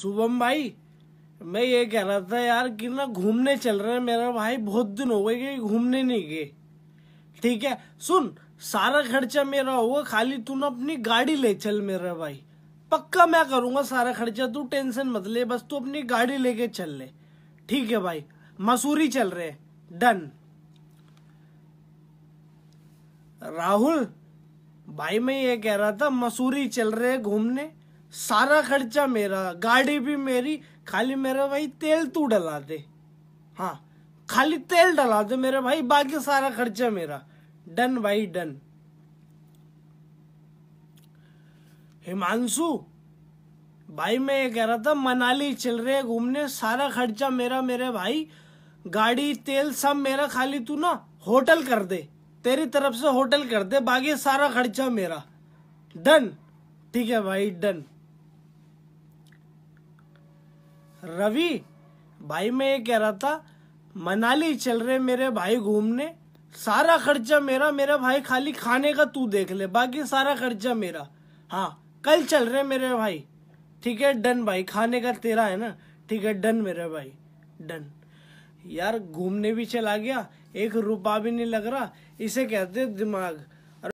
शुभम भाई मैं ये कह रहा था यार कि ना घूमने चल रहे हैं मेरा भाई बहुत दिन हो गए कि घूमने नहीं गए ठीक है सुन सारा खर्चा मेरा होगा खाली तू ना अपनी गाड़ी ले चल मेरा भाई पक्का मैं करूँगा सारा खर्चा तू टेंशन मत ले बस तू अपनी गाड़ी लेके चल ले ठीक है भाई मसूरी चल रहे डन राहुल भाई मैं ये कह रहा था मसूरी चल रहे घूमने सारा खर्चा मेरा गाड़ी भी मेरी खाली मेरा भाई तेल तू डला दे हाँ खाली तेल डला दे मेरे भाई बाकी सारा खर्चा मेरा डन भाई डन हिमांशु भाई मैं ये कह रहा था मनाली चल रहे घूमने सारा खर्चा मेरा मेरे भाई गाड़ी तेल सब मेरा खाली तू ना होटल कर दे तेरी तरफ से होटल कर दे बाकी सारा खर्चा मेरा डन ठीक है भाई डन रवि भाई मैं ये कह रहा था मनाली चल रहे मेरे भाई घूमने सारा खर्चा मेरा मेरा भाई खाली खाने का तू देख ले बाकी सारा खर्चा मेरा हाँ कल चल रहे मेरे भाई ठीक है डन भाई खाने का तेरा है ना ठीक है डन मेरे भाई डन यार घूमने भी चला गया एक रुपा भी नहीं लग रहा इसे कहते दिमाग